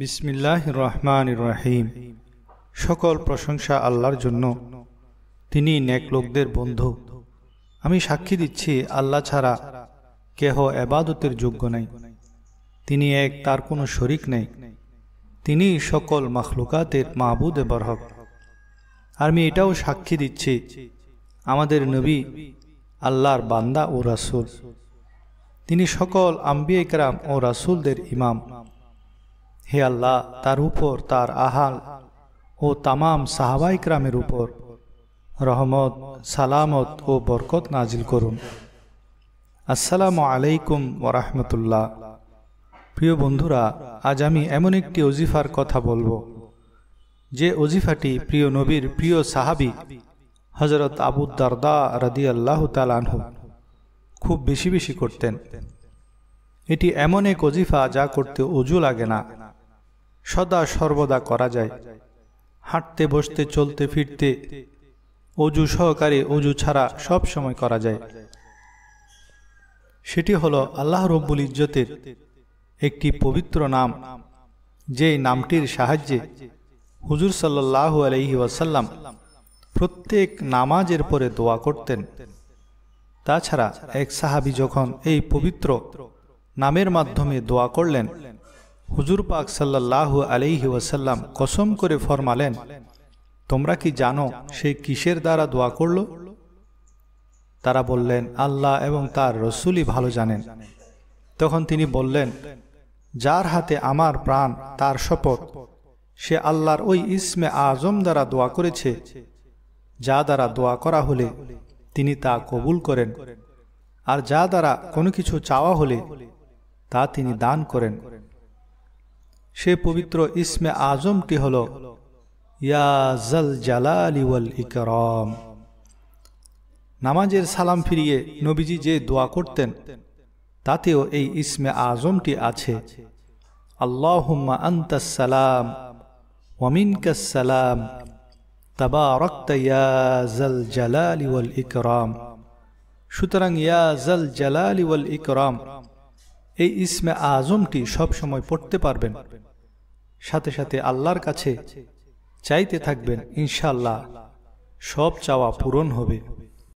বিসমিল্লাহ রহমান রাহিম সকল প্রশংসা আল্লাহর জন্য তিনি ন্যাক লোকদের বন্ধু আমি সাক্ষী দিচ্ছি আল্লাহ ছাড়া কেহ এবাদতের যোগ্য নাই তিনি এক তার কোনো শরিক নেই তিনি সকল মখলুকাতের মাহবুদ বরহক আমি এটাও সাক্ষী দিচ্ছি আমাদের নবী আল্লাহর বান্দা ও রাসুল তিনি সকল আম্বিয়াম ও রাসুলদের ইমাম হে আল্লাহ তার উপর তার আহাল ও তামাম রামের উপর রহমত সালামত ও বরকত নাজিল করুন আসসালামু আলাইকুম ওরহমতুল্লাহ প্রিয় বন্ধুরা আজ আমি এমন একটি অজিফার কথা বলবো যে অজিফাটি প্রিয় নবীর প্রিয় সাহাবি হজরত আবু দারদা রাদি আল্লাহ তালানহ খুব বেশি বেশি করতেন এটি এমন এক অজিফা যা করতে অজু লাগে না সদা সর্বদা করা যায় হাঁটতে বসতে চলতে ফিরতে অজু সহকারে অজু ছাড়া সব সময় করা যায় সেটি হলো আল্লাহ রব্বুল ইজ্জতের একটি পবিত্র নাম যে নামটির সাহায্যে হুজুর সাল্লাহ আলহি ওয়াসাল্লাম প্রত্যেক নামাজের পরে দোয়া করতেন তাছাড়া এক সাহাবি যখন এই পবিত্র নামের মাধ্যমে দোয়া করলেন হুজুর পাক সাল্লাহ আলিহি ওয়াসাল্লাম কসম করে ফরমালেন তোমরা কি জানো সে কিসের দ্বারা দোয়া করল তারা বললেন আল্লাহ এবং তার রসুলই ভালো জানেন তখন তিনি বললেন যার হাতে আমার প্রাণ তার শপথ সে আল্লাহর ওই ইসমে আজম দ্বারা দোয়া করেছে যা দ্বারা দোয়া করা হলে তিনি তা কবুল করেন আর যা দ্বারা কোনো কিছু চাওয়া হলে তা তিনি দান করেন সে পবিত্র ইসমে আজমটি হল ইয়াজল জালালিওয়াল ইকরম নামাজের সালাম ফিরিয়ে নবীজি যে দোয়া করতেন তাতেও এই ইসমে আজমটি আছে আল্লাহুম্মা আন্তাস সালাম ওয়ামিনকাস সালাম তাবারাকতা ইয়াজাল জালালি ওয়াল ইকরম সুতরাং ইয়াজাল জালালি ওয়াল ইকরম এই ইসমে আজমটি সবসময় পড়তে পারবেন সাথে সাথে আল্লাহর কাছে চাইতে থাকবেন ইনশাল্লাহ সব চাওয়া পূরণ হবে